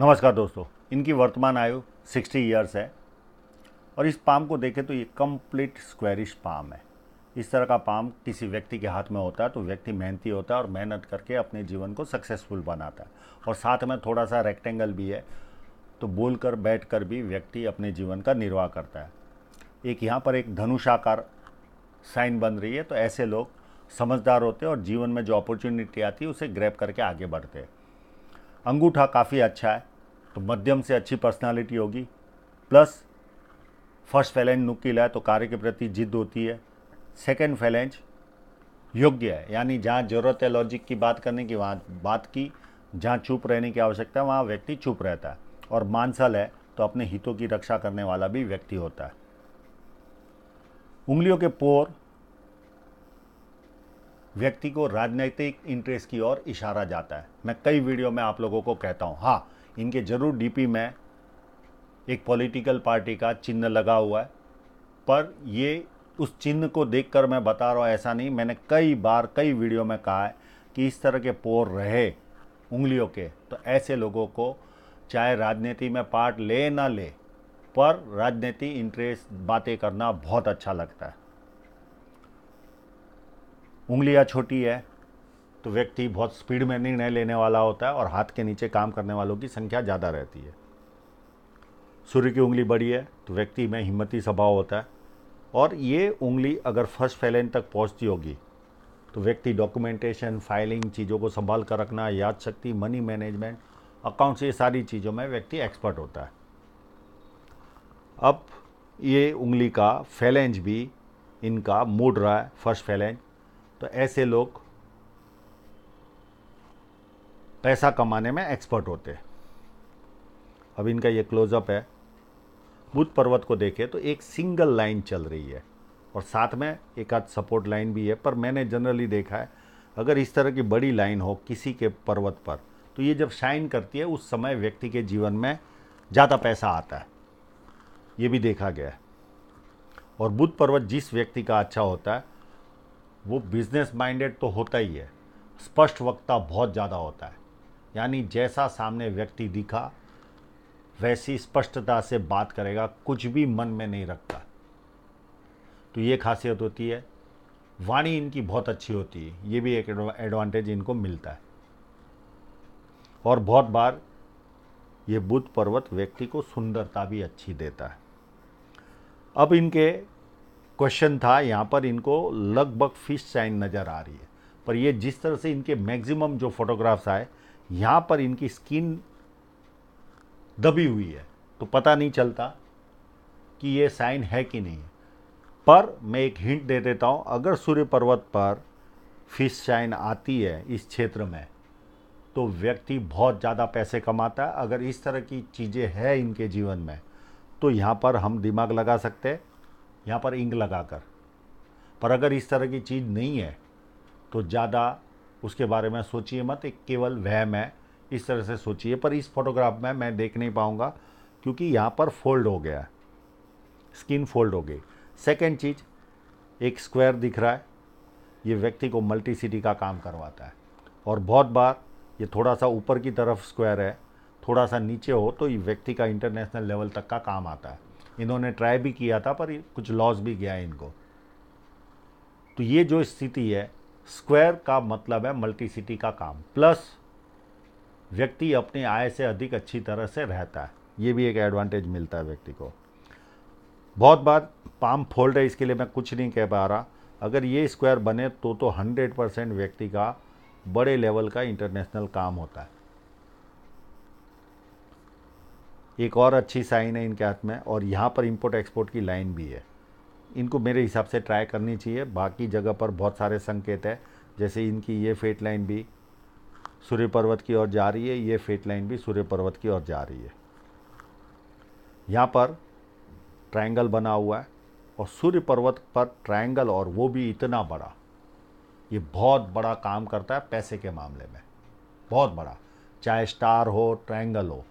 नमस्कार दोस्तों इनकी वर्तमान आयु 60 ईयर्स है और इस पाम को देखें तो ये कंप्लीट स्क्वेरिश पाम है इस तरह का पाम किसी व्यक्ति के हाथ में होता है तो व्यक्ति मेहनती होता है और मेहनत करके अपने जीवन को सक्सेसफुल बनाता है और साथ में थोड़ा सा रेक्टेंगल भी है तो बोल कर बैठ कर भी व्यक्ति अपने जीवन का निर्वाह करता है एक यहाँ पर एक धनुषाकार साइन बन रही है तो ऐसे लोग समझदार होते हैं और जीवन में जो अपॉर्चुनिटी आती है उसे ग्रैप करके आगे बढ़ते हैं अंगूठा काफ़ी अच्छा है तो मध्यम से अच्छी पर्सनालिटी होगी प्लस फर्स्ट फैलेंज नुकीला है तो कार्य के प्रति जिद होती है सेकेंड फैलेंज योग्य है यानी जहाँ ज़रूरत है लॉजिक की बात करने की वहाँ बात की जहाँ चुप रहने की आवश्यकता है वहाँ व्यक्ति चुप रहता है और मानसल है तो अपने हितों की रक्षा करने वाला भी व्यक्ति होता है उंगलियों के पोर व्यक्ति को राजनीतिक इंटरेस्ट की ओर इशारा जाता है मैं कई वीडियो में आप लोगों को कहता हूँ हाँ इनके ज़रूर डीपी में एक पॉलिटिकल पार्टी का चिन्ह लगा हुआ है पर ये उस चिन्ह को देखकर मैं बता रहा हूँ ऐसा नहीं मैंने कई बार कई वीडियो में कहा है कि इस तरह के पोर रहे उंगलियों के तो ऐसे लोगों को चाहे राजनीति में पार्ट ले ना ले पर राजनीति इंटरेस्ट बातें करना बहुत अच्छा लगता है उंगलियां छोटी है तो व्यक्ति बहुत स्पीड में निर्णय लेने वाला होता है और हाथ के नीचे काम करने वालों की संख्या ज़्यादा रहती है सूर्य की उंगली बड़ी है तो व्यक्ति में हिम्मती स्वभाव होता है और ये उंगली अगर फर्स्ट फैलेन तक पहुंचती होगी तो व्यक्ति डॉक्यूमेंटेशन फाइलिंग चीज़ों को संभाल कर रखना याद शक्ति मनी मैनेजमेंट अकाउंट्स ये सारी चीज़ों में व्यक्ति एक्सपर्ट होता है अब ये उंगली का फैलेंज भी इनका मूड रहा है फर्स्ट फैलेंज तो ऐसे लोग पैसा कमाने में एक्सपर्ट होते हैं अब इनका ये क्लोजअप है बुद्ध पर्वत को देखे तो एक सिंगल लाइन चल रही है और साथ में एक आध सपोर्ट लाइन भी है पर मैंने जनरली देखा है अगर इस तरह की बड़ी लाइन हो किसी के पर्वत पर तो ये जब शाइन करती है उस समय व्यक्ति के जीवन में ज़्यादा पैसा आता है ये भी देखा गया है और बुद्ध पर्वत जिस व्यक्ति का अच्छा होता है वो बिजनेस माइंडेड तो होता ही है स्पष्ट वक्ता बहुत ज़्यादा होता है यानी जैसा सामने व्यक्ति दिखा वैसी स्पष्टता से बात करेगा कुछ भी मन में नहीं रखता तो ये खासियत होती है वाणी इनकी बहुत अच्छी होती है ये भी एक एडवांटेज इनको मिलता है और बहुत बार ये बुद्ध पर्वत व्यक्ति को सुंदरता भी अच्छी देता है अब इनके क्वेश्चन था यहाँ पर इनको लगभग फिश साइन नज़र आ रही है पर ये जिस तरह से इनके मैक्सिमम जो फोटोग्राफ्स आए यहाँ पर इनकी स्किन दबी हुई है तो पता नहीं चलता कि ये साइन है कि नहीं पर मैं एक हिंट दे देता हूँ अगर सूर्य पर्वत पर फिश साइन आती है इस क्षेत्र में तो व्यक्ति बहुत ज़्यादा पैसे कमाता है अगर इस तरह की चीज़ें हैं इनके जीवन में तो यहाँ पर हम दिमाग लगा सकते हैं यहाँ पर इंग लगाकर पर अगर इस तरह की चीज़ नहीं है तो ज़्यादा उसके बारे में सोचिए मत एक केवल वहम है इस तरह से सोचिए पर इस फोटोग्राफ में मैं देख नहीं पाऊँगा क्योंकि यहाँ पर फोल्ड हो गया है स्किन फोल्ड हो गई सेकेंड चीज़ एक स्क्वायर दिख रहा है ये व्यक्ति को मल्टी सिटी का काम करवाता है और बहुत बार ये थोड़ा सा ऊपर की तरफ स्क्वायर है थोड़ा सा नीचे हो तो ये व्यक्ति का इंटरनेशनल लेवल तक का काम आता है इन्होंने ट्राई भी किया था पर कुछ लॉस भी गया इनको तो ये जो स्थिति है स्क्वायर का मतलब है मल्टी सिटी का काम प्लस व्यक्ति अपनी आय से अधिक अच्छी तरह से रहता है ये भी एक एडवांटेज मिलता है व्यक्ति को बहुत बार पाम फोल्ड है इसके लिए मैं कुछ नहीं कह पा रहा अगर ये स्क्वायर बने तो तो 100 परसेंट व्यक्ति का बड़े लेवल का इंटरनेशनल काम होता है एक और अच्छी साइन है इनके हाथ में और यहाँ पर इम्पोर्ट एक्सपोर्ट की लाइन भी है इनको मेरे हिसाब से ट्राई करनी चाहिए बाकी जगह पर बहुत सारे संकेत है जैसे इनकी ये फेट लाइन भी सूर्य पर्वत की ओर जा रही है ये फेट लाइन भी सूर्य पर्वत की ओर जा रही है यहाँ पर ट्रायंगल बना हुआ है और सूर्य पर्वत पर ट्रायंगल और वो भी इतना बड़ा ये बहुत बड़ा काम करता है पैसे के मामले में बहुत बड़ा चाहे स्टार हो ट्रायंगल हो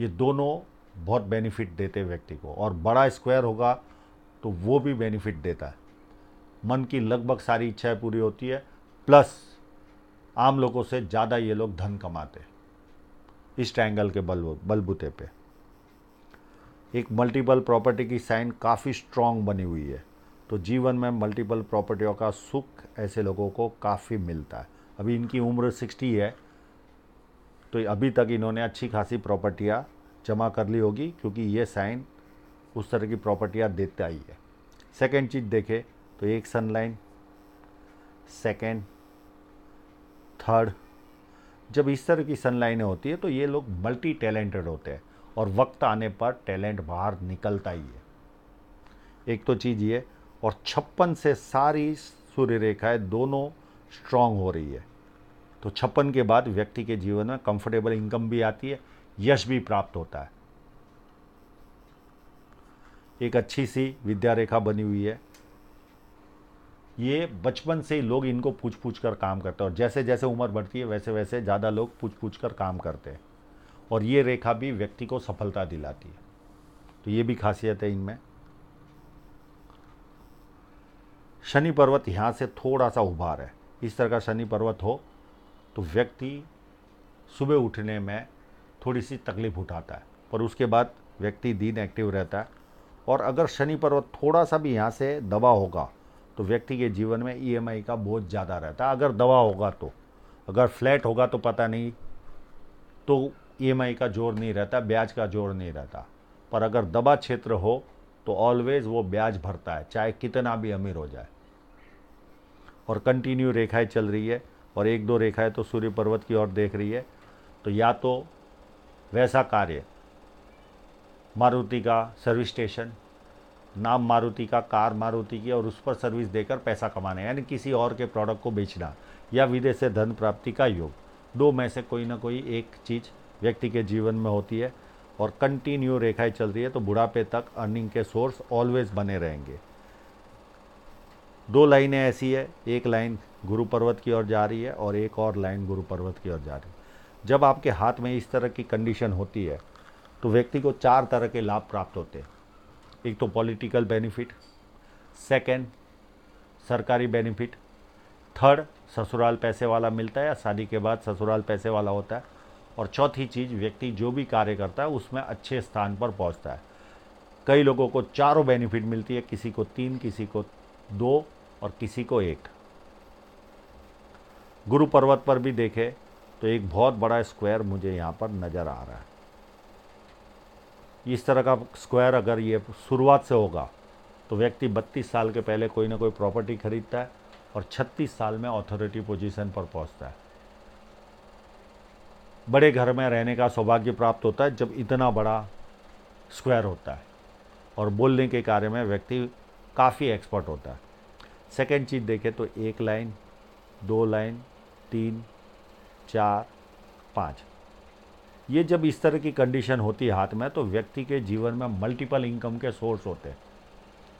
ये दोनों बहुत बेनिफिट देते हैं व्यक्ति को और बड़ा स्क्वायर होगा तो वो भी बेनिफिट देता है मन की लगभग सारी इच्छाएं पूरी होती है प्लस आम लोगों से ज़्यादा ये लोग धन कमाते इस ट्रायंगल के बल बलबूते पे एक मल्टीपल प्रॉपर्टी की साइन काफ़ी स्ट्रांग बनी हुई है तो जीवन में मल्टीपल प्रॉपर्टियों का सुख ऐसे लोगों को काफ़ी मिलता है अभी इनकी उम्र सिक्सटी है तो अभी तक इन्होंने अच्छी खासी प्रॉपर्टियाँ जमा कर ली होगी क्योंकि ये साइन उस तरह की प्रॉपर्टियाँ देता ही है सेकेंड चीज़ देखें तो एक सनलाइन सेकेंड थर्ड जब इस तरह की सनलाइनें होती है तो ये लोग मल्टी टैलेंटेड होते हैं और वक्त आने पर टैलेंट बाहर निकलता ही है एक तो चीज़ ये और छप्पन से सारी सूर्य रेखाएँ दोनों स्ट्रांग हो रही है तो छप्पन के बाद व्यक्ति के जीवन में कंफर्टेबल इनकम भी आती है यश भी प्राप्त होता है एक अच्छी सी विद्या रेखा बनी हुई है ये बचपन से ही लोग इनको पूछ पूछ कर काम करते हैं और जैसे जैसे उम्र बढ़ती है वैसे वैसे ज़्यादा लोग पूछ पूछ कर काम करते हैं और ये रेखा भी व्यक्ति को सफलता दिलाती है तो ये भी खासियत है इनमें शनि पर्वत यहाँ से थोड़ा सा उभार है इस तरह का शनि पर्वत हो तो व्यक्ति सुबह उठने में थोड़ी सी तकलीफ उठाता है पर उसके बाद व्यक्ति दिन एक्टिव रहता है और अगर शनि पर्वत थोड़ा सा भी यहाँ से दबा होगा तो व्यक्ति के जीवन में ई e का बोझ ज़्यादा रहता है अगर दबा होगा तो अगर फ्लैट होगा तो पता नहीं तो ई e का जोर नहीं रहता ब्याज का जोर नहीं रहता पर अगर दबा क्षेत्र हो तो ऑलवेज़ वो ब्याज भरता है चाहे कितना भी अमीर हो जाए और कंटिन्यू रेखाएं चल रही है और एक दो रेखाएं तो सूर्य पर्वत की ओर देख रही है तो या तो वैसा कार्य मारुति का सर्विस स्टेशन नाम मारुति का कार मारुति की और उस पर सर्विस देकर पैसा कमाना यानी किसी और के प्रोडक्ट को बेचना या विदेश से धन प्राप्ति का योग दो में से कोई ना कोई एक चीज़ व्यक्ति के जीवन में होती है और कंटिन्यू रेखाएं चल रही है तो बुढ़ापे तक अर्निंग के सोर्स ऑलवेज बने रहेंगे दो लाइनें ऐसी है एक लाइन गुरु पर्वत की ओर जा रही है और एक और लाइन गुरु पर्वत की ओर जा रही है जब आपके हाथ में इस तरह की कंडीशन होती है तो व्यक्ति को चार तरह के लाभ प्राप्त होते हैं एक तो पॉलिटिकल बेनिफिट सेकंड सरकारी बेनिफिट थर्ड ससुराल पैसे वाला मिलता है या शादी के बाद ससुराल पैसे वाला होता है और चौथी चीज़ व्यक्ति जो भी कार्य करता है उसमें अच्छे स्थान पर पहुंचता है कई लोगों को चारों बेनिफिट मिलती है किसी को तीन किसी को दो और किसी को एक गुरु पर्वत पर भी देखे तो एक बहुत बड़ा स्क्वायर मुझे यहाँ पर नज़र आ रहा है इस तरह का स्क्वायर अगर ये शुरुआत से होगा तो व्यक्ति 32 साल के पहले कोई ना कोई प्रॉपर्टी खरीदता है और 36 साल में अथॉरिटी पोजीशन पर पहुंचता है बड़े घर में रहने का सौभाग्य प्राप्त होता है जब इतना बड़ा स्क्वायर होता है और बोलने के कार्य में व्यक्ति काफ़ी एक्सपर्ट होता है सेकेंड चीज़ देखें तो एक लाइन दो लाइन तीन चार पाँच ये जब इस तरह की कंडीशन होती है हाथ में तो व्यक्ति के जीवन में मल्टीपल इनकम के सोर्स होते हैं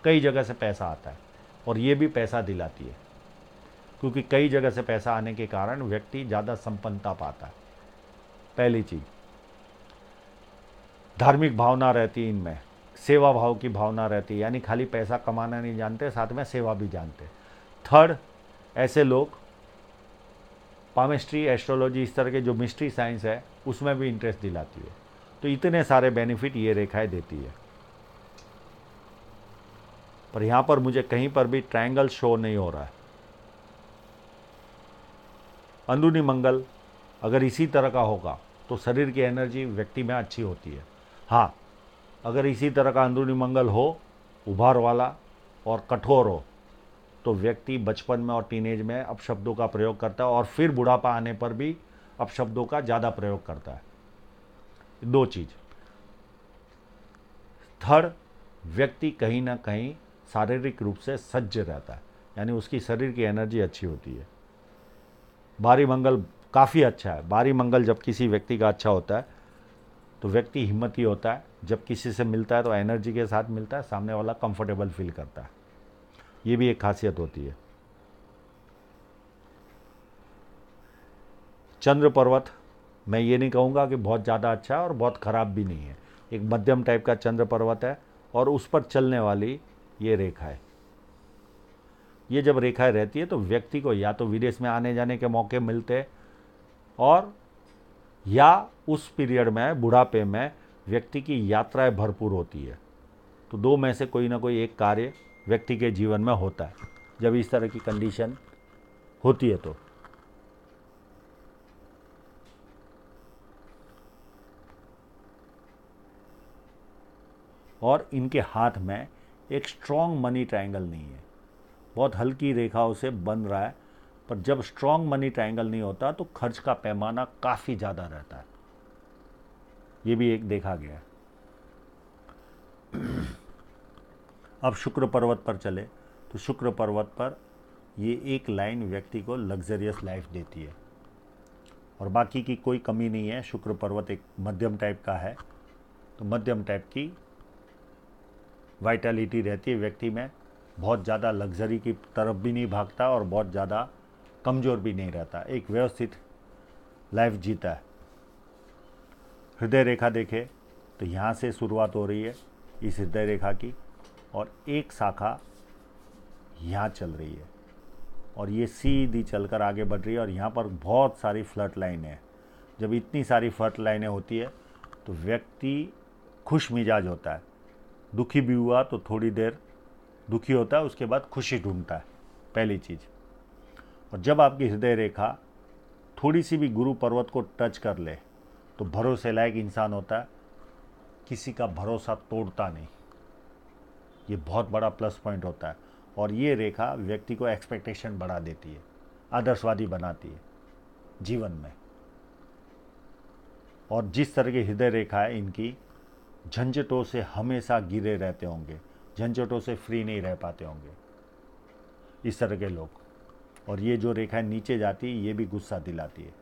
कई जगह से पैसा आता है और ये भी पैसा दिलाती है क्योंकि कई जगह से पैसा आने के कारण व्यक्ति ज़्यादा संपन्नता पाता है पहली चीज़ धार्मिक भावना रहती है इनमें सेवा भाव की भावना रहती है यानी खाली पैसा कमाना नहीं जानते साथ में सेवा भी जानते थर्ड ऐसे लोग पामिस्ट्री एस्ट्रोलॉजी इस तरह के जो मिस्ट्री साइंस है उसमें भी इंटरेस्ट दिलाती है तो इतने सारे बेनिफिट ये रेखाएं देती है पर यहाँ पर मुझे कहीं पर भी ट्रायंगल शो नहीं हो रहा है अंदरूनी मंगल अगर इसी तरह का होगा तो शरीर की एनर्जी व्यक्ति में अच्छी होती है हाँ अगर इसी तरह का अंदरूनी मंगल हो उभार वाला और कठोर हो तो व्यक्ति बचपन में और टीनेज में अपशब्दों का प्रयोग करता है और फिर बुढ़ापा आने पर भी अपशब्दों का ज़्यादा प्रयोग करता है दो चीज़ थर्ड व्यक्ति कहीं ना कहीं शारीरिक रूप से सज्ज रहता है यानी उसकी शरीर की एनर्जी अच्छी होती है बारी मंगल काफ़ी अच्छा है बारी मंगल जब किसी व्यक्ति का अच्छा होता है तो व्यक्ति हिम्मती होता है जब किसी से मिलता है तो एनर्जी के साथ मिलता है सामने वाला कंफर्टेबल फील करता है ये भी एक खासियत होती है चंद्र पर्वत मैं ये नहीं कहूँगा कि बहुत ज़्यादा अच्छा है और बहुत ख़राब भी नहीं है एक मध्यम टाइप का चंद्र पर्वत है और उस पर चलने वाली ये रेखा है ये जब रेखाएं रहती है तो व्यक्ति को या तो विदेश में आने जाने के मौके मिलते हैं और या उस पीरियड में बुढ़ापे में व्यक्ति की यात्राएं भरपूर होती है तो दो में से कोई ना कोई एक कार्य व्यक्ति के जीवन में होता है जब इस तरह की कंडीशन होती है तो और इनके हाथ में एक स्ट्रांग मनी ट्रायंगल नहीं है बहुत हल्की रेखाओं से बन रहा है पर जब स्ट्रांग मनी ट्रायंगल नहीं होता तो खर्च का पैमाना काफ़ी ज़्यादा रहता है ये भी एक देखा गया है अब शुक्र पर्वत पर चले तो शुक्र पर्वत पर ये एक लाइन व्यक्ति को लग्जरियस लाइफ देती है और बाकी की कोई कमी नहीं है शुक्र पर्वत एक मध्यम टाइप का है तो मध्यम टाइप की वाइटलिटी रहती है व्यक्ति में बहुत ज़्यादा लग्जरी की तरफ भी नहीं भागता और बहुत ज़्यादा कमज़ोर भी नहीं रहता एक व्यवस्थित लाइफ जीता है हृदय रेखा देखे तो यहाँ से शुरुआत हो रही है इस हृदय रेखा की और एक शाखा यहाँ चल रही है और ये सीधी चलकर आगे बढ़ रही है और यहाँ पर बहुत सारी फ्लड लाइनें है जब इतनी सारी फ्लड लाइनें होती है तो व्यक्ति खुश मिजाज होता है दुखी भी हुआ तो थोड़ी देर दुखी होता है उसके बाद खुशी ढूंढता है पहली चीज़ और जब आपकी हृदय रेखा थोड़ी सी भी गुरु पर्वत को टच कर ले तो भरोसे लायक इंसान होता है किसी का भरोसा तोड़ता नहीं ये बहुत बड़ा प्लस पॉइंट होता है और ये रेखा व्यक्ति को एक्सपेक्टेशन बढ़ा देती है आदर्शवादी बनाती है जीवन में और जिस तरह की हृदय रेखा है इनकी झंझटों से हमेशा गिरे रहते होंगे झंझटों से फ्री नहीं रह पाते होंगे इस तरह के लोग और ये जो रेखाएं नीचे जाती है ये भी गुस्सा दिलाती है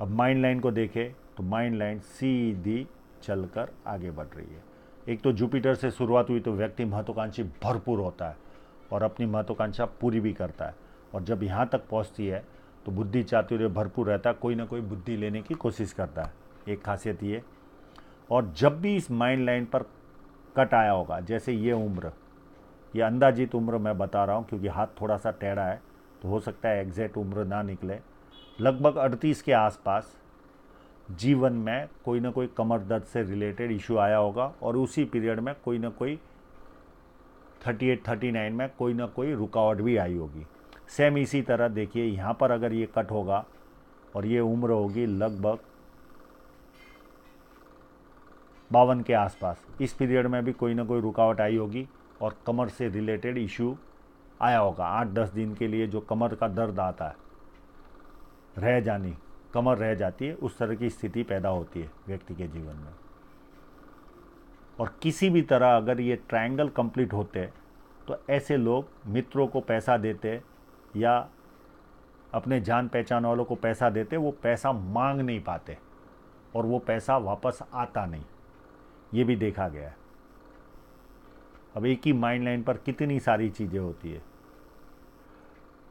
अब माइंड लाइन को देखें तो माइंड लाइन सीधी चलकर आगे बढ़ रही है एक तो जुपिटर से शुरुआत हुई तो व्यक्ति महत्वाकांक्षी भरपूर होता है और अपनी महत्वाकांक्षा पूरी भी करता है और जब यहाँ तक पहुँचती है तो बुद्धि चातुर्य भरपूर रहता है कोई ना कोई बुद्धि लेने की कोशिश करता है एक खासियत ये और जब भी इस माइंड लाइन पर कट आया होगा जैसे ये उम्र ये अंदाजित उम्र मैं बता रहा हूँ क्योंकि हाथ थोड़ा सा टेढ़ा है तो हो सकता है एग्जैक्ट उम्र ना निकले लगभग अड़तीस के आसपास जीवन में कोई ना कोई कमर दर्द से रिलेटेड इशू आया होगा और उसी पीरियड में कोई ना कोई 38 39 में कोई ना कोई रुकावट भी आई होगी सेम इसी तरह देखिए यहाँ पर अगर ये कट होगा और ये उम्र होगी लगभग बावन के आसपास इस पीरियड में भी कोई ना कोई रुकावट आई होगी और कमर से रिलेटेड इशू आया होगा आठ दस दिन के लिए जो कमर का दर्द आता है रह जानी कमर रह जाती है उस तरह की स्थिति पैदा होती है व्यक्ति के जीवन में और किसी भी तरह अगर ये ट्रायंगल कंप्लीट होते तो ऐसे लोग मित्रों को पैसा देते या अपने जान पहचान वालों को पैसा देते वो पैसा मांग नहीं पाते और वो पैसा वापस आता नहीं ये भी देखा गया है अब एक ही माइंड लाइन पर कितनी सारी चीज़ें होती है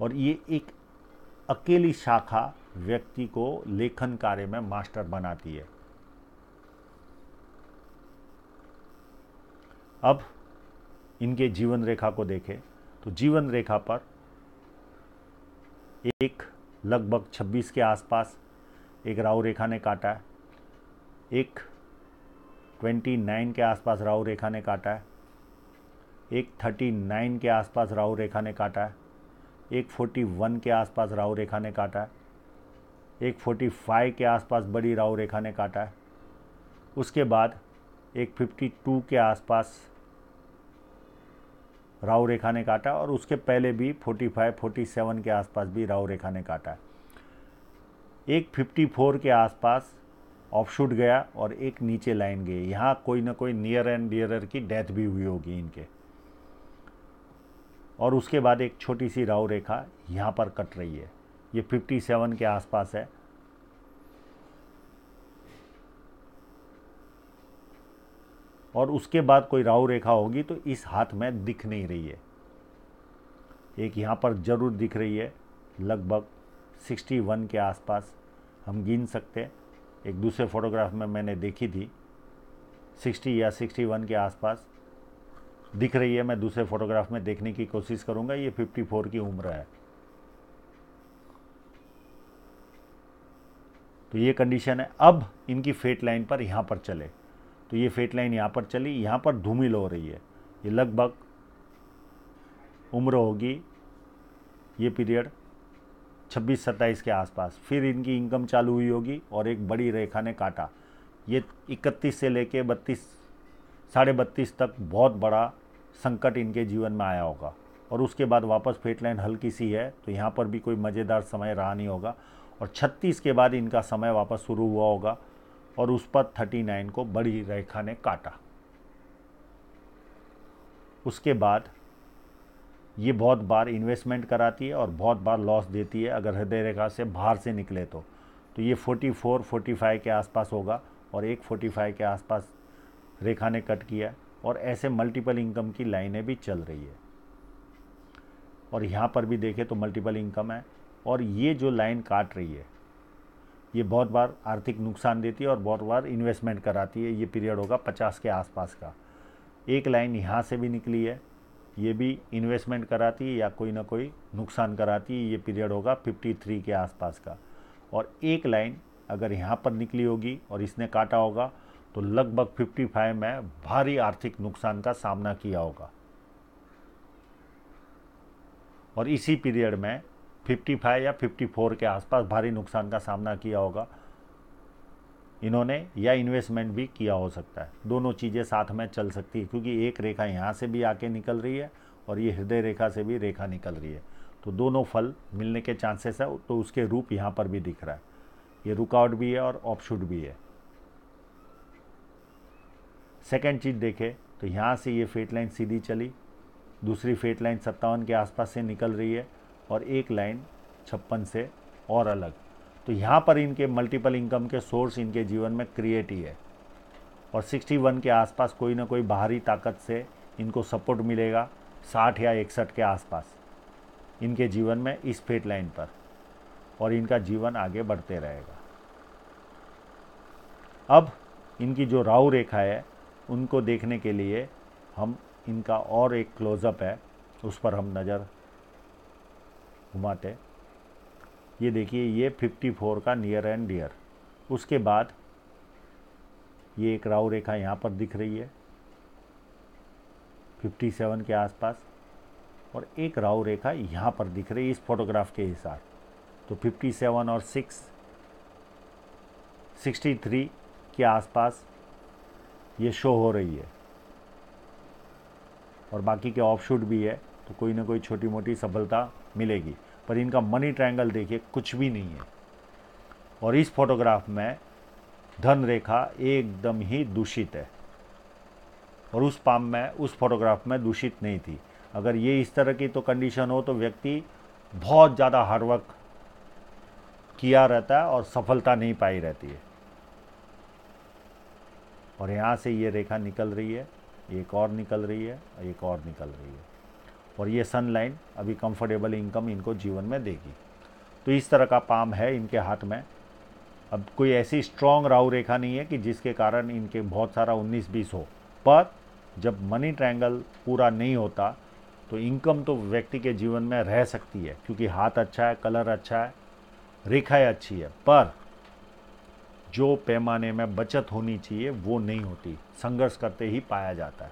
और ये एक अकेली शाखा व्यक्ति को लेखन कार्य में मास्टर बनाती है अब इनके जीवन रेखा को देखें तो जीवन रेखा पर एक लगभग 26 के आसपास एक राहु रेखा ने काटा है एक 29 के आसपास राहु रेखा ने काटा है एक 39 के आसपास राहु रेखा ने काटा है एक 41 के आसपास राहु रेखा ने काटा है एक फोर्टी फाइव के आसपास बड़ी राव रेखा ने काटा है उसके बाद एक फिफ्टी टू के आसपास राव रेखा ने काटा और उसके पहले भी फोर्टी फाइव फोर्टी सेवन के आसपास भी राव रेखा ने काटा है एक फिफ्टी फोर के आसपास ऑफशूट गया और एक नीचे लाइन गई यहाँ कोई ना कोई नियर एंड डियरर की डेथ भी हुई होगी इनके और उसके बाद एक छोटी सी राव रेखा यहाँ पर कट रही है ये 57 के आसपास है और उसके बाद कोई राहु रेखा होगी तो इस हाथ में दिख नहीं रही है एक यहाँ पर ज़रूर दिख रही है लगभग 61 के आसपास हम गिन सकते हैं एक दूसरे फोटोग्राफ में मैंने देखी थी 60 या 61 के आसपास दिख रही है मैं दूसरे फोटोग्राफ में देखने की कोशिश करूँगा ये 54 की उम्र है तो ये कंडीशन है अब इनकी फेट लाइन पर यहाँ पर चले तो ये फेट लाइन यहाँ पर चली यहाँ पर धूमिल हो रही है ये लगभग उम्र होगी ये पीरियड 26-27 के आसपास फिर इनकी इनकम चालू हुई होगी और एक बड़ी रेखा ने काटा ये 31 से लेके 32 साढ़े बत्तीस तक बहुत बड़ा संकट इनके जीवन में आया होगा और उसके बाद वापस फेट लाइन हल्की सी है तो यहाँ पर भी कोई मज़ेदार समय रहा नहीं होगा और 36 के बाद इनका समय वापस शुरू हुआ होगा और उस पर 39 को बड़ी रेखा ने काटा उसके बाद ये बहुत बार इन्वेस्टमेंट कराती है और बहुत बार लॉस देती है अगर हृदय रेखा से बाहर से निकले तो तो ये 44, 45 के आसपास होगा और एक 45 के आसपास रेखा ने कट किया और ऐसे मल्टीपल इनकम की लाइनें भी चल रही है और यहाँ पर भी देखें तो मल्टीपल इनकम है और ये जो लाइन काट रही है ये बहुत बार आर्थिक नुकसान देती है और बहुत बार इन्वेस्टमेंट कराती है ये पीरियड होगा पचास के आसपास का एक लाइन यहाँ से भी निकली है ये भी इन्वेस्टमेंट कराती है या कोई ना कोई नुकसान कराती है ये पीरियड होगा फिफ्टी थ्री के आसपास का और एक लाइन अगर यहाँ पर निकली होगी और इसने काटा होगा तो लगभग फिफ्टी फाइव में भारी आर्थिक नुकसान का सामना किया होगा और इसी पीरियड में 55 या 54 के आसपास भारी नुकसान का सामना किया होगा इन्होंने या इन्वेस्टमेंट भी किया हो सकता है दोनों चीज़ें साथ में चल सकती है क्योंकि एक रेखा यहाँ से भी आके निकल रही है और ये हृदय रेखा से भी रेखा निकल रही है तो दोनों फल मिलने के चांसेस है तो उसके रूप यहाँ पर भी दिख रहा है ये रुकआउट भी है और ऑपशूट भी है सेकेंड चीज़ देखें तो यहाँ से ये फेट लाइन सीधी चली दूसरी फेट लाइन सत्तावन के आसपास से निकल रही है और एक लाइन छप्पन से और अलग तो यहाँ पर इनके मल्टीपल इनकम के सोर्स इनके जीवन में क्रिएट ही है और 61 के आसपास कोई ना कोई बाहरी ताकत से इनको सपोर्ट मिलेगा 60 या इकसठ के आसपास इनके जीवन में इस फेट लाइन पर और इनका जीवन आगे बढ़ते रहेगा अब इनकी जो राहु रेखा है उनको देखने के लिए हम इनका और एक क्लोजअप है उस पर हम नज़र घुमाते ये देखिए ये 54 का नियर एंड डियर उसके बाद ये एक राव रेखा यहाँ पर दिख रही है 57 के आसपास और एक राव रेखा यहाँ पर दिख रही है इस फोटोग्राफ के हिसाब तो 57 और 6 63 के आसपास ये शो हो रही है और बाकी के ऑफ शूट भी है तो कोई ना कोई छोटी मोटी सफलता मिलेगी पर इनका मनी ट्रायंगल देखिए कुछ भी नहीं है और इस फोटोग्राफ में धन रेखा एकदम ही दूषित है और उस पाम में उस फोटोग्राफ में दूषित नहीं थी अगर ये इस तरह की तो कंडीशन हो तो व्यक्ति बहुत ज़्यादा हार्डवर्क किया रहता है और सफलता नहीं पाई रहती है और यहाँ से ये रेखा निकल रही है एक और निकल रही है एक और निकल रही है और ये सन लाइन अभी कंफर्टेबल इनकम इनको जीवन में देगी तो इस तरह का पाम है इनके हाथ में अब कोई ऐसी स्ट्रांग राहु रेखा नहीं है कि जिसके कारण इनके बहुत सारा 19 बीस हो पर जब मनी ट्रायंगल पूरा नहीं होता तो इनकम तो व्यक्ति के जीवन में रह सकती है क्योंकि हाथ अच्छा है कलर अच्छा है रेखाएं अच्छी है पर जो पैमाने में बचत होनी चाहिए वो नहीं होती संघर्ष करते ही पाया जाता है